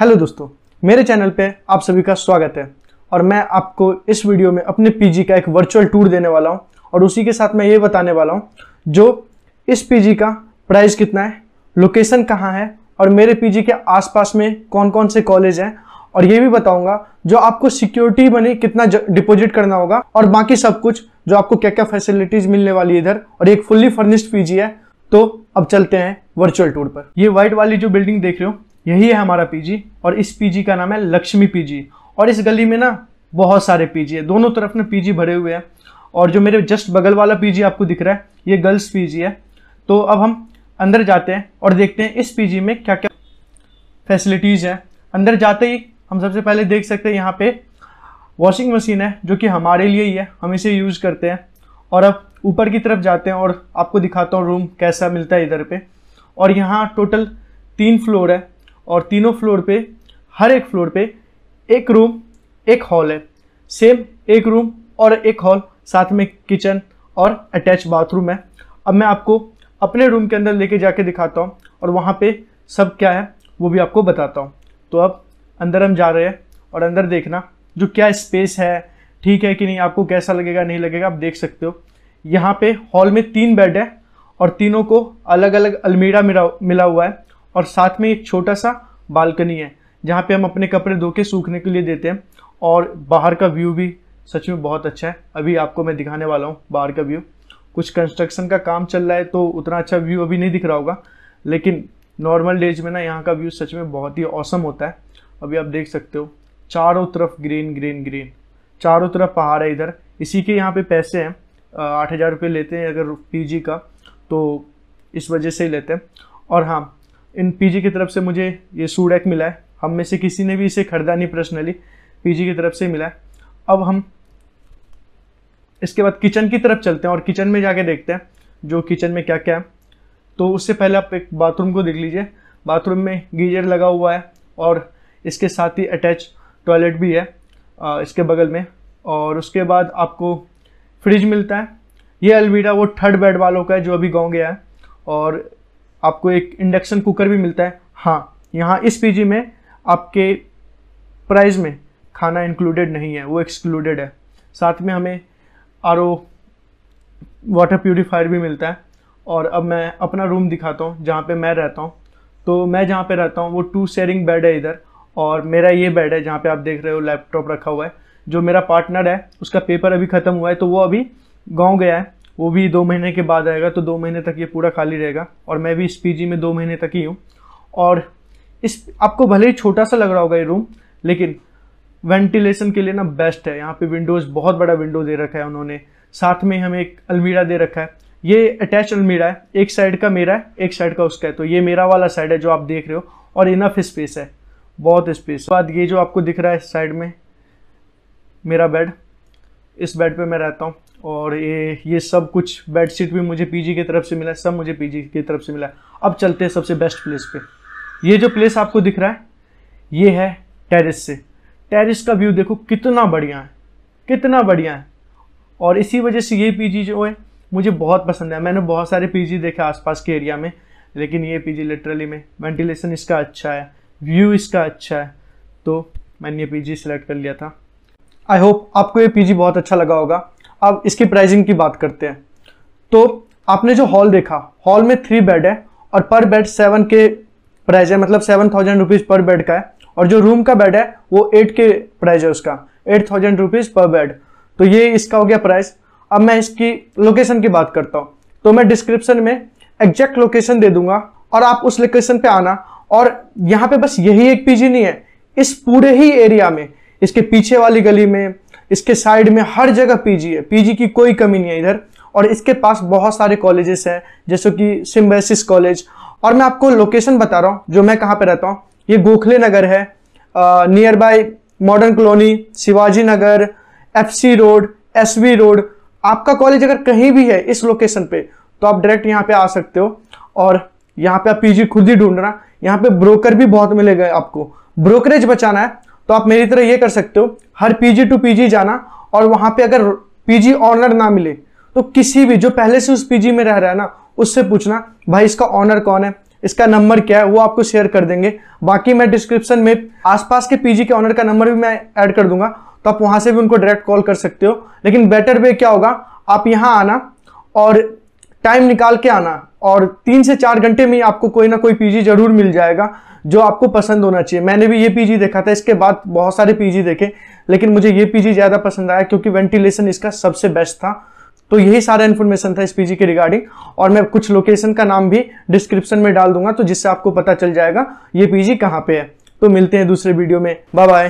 hello दोस्तों मेरे channel पे आप सभी का स्वागत है और मैं आपको इस वीडियो में अपने पीजी का एक वर्चुअल टूर देने वाला हूँ और उसी के साथ मैं ये बताने वाला हूँ जो इस पीजी का प्राइस कितना है लोकेशन कहाँ है और मेरे पीजी के आसपास में कौन कौन से कॉलेज हैं और ये भी बताऊंगा जो आपको सिक्योरिटी बने कितना डिपॉजिट करना होगा और बाकी सब कुछ जो आपको क्या क्या फैसिलिटीज मिलने वाली इधर और एक फुल्ली फर्निश्ड पीजी है तो अब चलते हैं वर्चुअल टूर पर ये व्हाइट वाली जो बिल्डिंग देख रहे हो यही है हमारा पीजी और इस पीजी का नाम है लक्ष्मी पीजी और इस गली में ना बहुत सारे पीजी है दोनों तरफ ना पीजी भरे हुए हैं और जो मेरे जस्ट बगल वाला पीजी आपको दिख रहा है ये गर्ल्स पीजी है तो अब हम अंदर जाते हैं और देखते हैं इस पीजी में क्या क्या फैसिलिटीज़ हैं अंदर जाते ही हम सबसे पहले देख सकते हैं यहाँ पे वॉशिंग मशीन है जो कि हमारे लिए ही है हम इसे यूज़ करते हैं और अब ऊपर की तरफ जाते हैं और आपको दिखाता हूँ रूम कैसा मिलता है इधर पे और यहाँ टोटल तीन फ्लोर है और तीनों फ्लोर पे हर एक फ्लोर पे एक रूम एक हॉल है सेम एक रूम और एक हॉल साथ में किचन और अटैच बाथरूम है अब मैं आपको अपने रूम के अंदर लेके जाके दिखाता हूँ और वहाँ पे सब क्या है वो भी आपको बताता हूँ तो अब अंदर हम जा रहे हैं और अंदर देखना जो क्या स्पेस है ठीक है कि नहीं आपको कैसा लगेगा नहीं लगेगा आप देख सकते हो यहाँ पे हॉल में तीन बेड है और तीनों को अलग अलग अलमीरा मिला मिला हुआ है और साथ में एक छोटा सा बालकनी है जहाँ पे हम अपने कपड़े धो के सूखने के लिए देते हैं और बाहर का व्यू भी सच में बहुत अच्छा है अभी आपको मैं दिखाने वाला हूँ बाहर का व्यू कुछ कंस्ट्रक्शन का काम चल रहा है तो उतना अच्छा व्यू अभी नहीं दिख रहा होगा लेकिन नॉर्मल डेज में ना यहाँ का व्यू सच में बहुत ही औसम होता है अभी आप देख सकते हो चारों तरफ ग्रीन ग्रीन ग्रीन चारों तरफ पहाड़ है इधर इसी के यहाँ पे पैसे हैं आठ हज़ार रुपये लेते हैं अगर पीजी का तो इस वजह से ही लेते हैं और हाँ इन पीजी की तरफ से मुझे ये सूडेक मिला है हम में से किसी ने भी इसे खरीदा नहीं पर्सनली पीजी की तरफ से मिला है अब हम इसके बाद किचन की तरफ चलते हैं और किचन में जाके देखते हैं जो किचन में क्या क्या है तो उससे पहले आप एक बाथरूम को देख लीजिए बाथरूम में गीजर लगा हुआ है और इसके साथ ही अटैच टॉयलेट भी है इसके बगल में और उसके बाद आपको फ्रिज मिलता है ये अलविडा वो थर्ड बेड वालों का है जो अभी गाँव गया है और आपको एक इंडक्शन कुकर भी मिलता है हाँ यहाँ इस पीजी में आपके प्राइस में खाना इंक्लूडेड नहीं है वो एक्सक्लूडेड है साथ में हमें आर वाटर प्योरीफायर भी मिलता है और अब मैं अपना रूम दिखाता हूँ जहाँ पे मैं रहता हूँ तो मैं जहाँ पे रहता हूँ वो टू शेयरिंग बेड है इधर और मेरा ये बेड है जहाँ पे आप देख रहे हो लैपटॉप रखा हुआ है जो मेरा पार्टनर है उसका पेपर अभी ख़त्म हुआ है तो वो अभी गाँव गया है वो भी दो महीने के बाद आएगा तो दो महीने तक ये पूरा खाली रहेगा और मैं भी इस पीजी में दो महीने तक ही हूँ और इस आपको भले ही छोटा सा लग रहा होगा ये रूम लेकिन वेंटिलेशन के लिए ना बेस्ट है यहाँ पे विंडोज़ बहुत बड़ा विंडो दे रखा है उन्होंने साथ में हमें एक अलमीरा दे रखा है ये अटैच अलमीरा है एक साइड का मेरा है एक साइड का उसका है तो ये मेरा वाला साइड है जो आप देख रहे हो और इनफ स्पेस है बहुत स्पेस बाद ये जो आपको दिख रहा है साइड में मेरा बेड इस बेड पे मैं रहता हूँ और ये ये सब कुछ बेड शीट भी मुझे पीजी की तरफ से मिला है सब मुझे पीजी की तरफ से मिला है अब चलते हैं सबसे बेस्ट प्लेस पे ये जो प्लेस आपको दिख रहा है ये है टेरिस से टेरिस का व्यू देखो कितना बढ़िया है कितना बढ़िया है और इसी वजह से ये पीजी जो है मुझे बहुत पसंद है मैंने बहुत सारे पीजी देखे आसपास के एरिया में लेकिन ये पीजी लिटरली में वेंटिलेशन इसका अच्छा है व्यू इसका अच्छा है तो मैंने ये पीजी सिलेक्ट कर लिया था आई होप आपको ये पीजी बहुत अच्छा लगा होगा अब इसकी प्राइसिंग की बात करते हैं तो आपने जो हॉल देखा हॉल में थ्री बेड है और पर बेड सेवन के प्राइस है मतलब seven thousand rupees per bed का है और जो रूम का बेड है वो एट के प्राइस है उसका eight thousand rupees per bed तो ये इसका हो गया प्राइस अब मैं इसकी लोकेशन की बात करता हूँ तो मैं डिस्क्रिप्शन में एग्जैक्ट लोकेशन दे दूंगा और आप उस लोकेशन पे आना और यहाँ पे बस यही एक पीजी नहीं है इस पूरे ही एरिया में इसके पीछे वाली गली में इसके साइड में हर जगह पीजी है पीजी की कोई कमी नहीं है इधर और इसके पास बहुत सारे कॉलेजेस हैं जैसे कि सिम्बेसिस कॉलेज और मैं आपको लोकेशन बता रहा हूँ जो मैं कहाँ पर रहता हूँ ये गोखले नगर है nearby modern colony Shivaji Nagar F road S road आपका कॉलेज अगर कहीं भी है इस लोकेशन पे तो आप डायरेक्ट यहाँ पे आ सकते हो और यहाँ पे आप पीजी खुद ही ढूंढना यहाँ पे ब्रोकर भी बहुत मिलेगा आपको ब्रोकरेज बचाना है तो आप मेरी तरह ये कर सकते हो हर पीजी टू पीजी जाना और वहाँ पे अगर पीजी ऑनर ना मिले तो किसी भी जो पहले से उस पीजी में रह रहा है ना उससे पूछना भाई इसका ऑनर कौन है इसका नंबर क्या है वो आपको शेयर कर देंगे बाकी मैं डिस्क्रिप्शन में आसपास के पीजी के ऑनर का नंबर भी मैं ऐड कर दूंगा तो आप वहाँ से भी उनको डायरेक्ट कॉल कर सकते हो लेकिन बेटर वे क्या होगा आप यहाँ आना और टाइम निकाल के आना और तीन से चार घंटे में आपको कोई ना कोई पीजी जरूर मिल जाएगा जो आपको पसंद होना चाहिए मैंने भी ये पीजी देखा था इसके बाद बहुत सारे पीजी देखे लेकिन मुझे ये पीजी ज़्यादा पसंद आया क्योंकि वेंटिलेशन इसका सबसे बेस्ट था तो यही सारा इन्फॉर्मेशन था इस पीजी के रिगार्डिंग और मैं कुछ लोकेशन का नाम भी डिस्क्रिप्शन में डाल दूंगा तो जिससे आपको पता चल जाएगा ये पीजी कहाँ पे है तो मिलते हैं दूसरे वीडियो में बाय बाय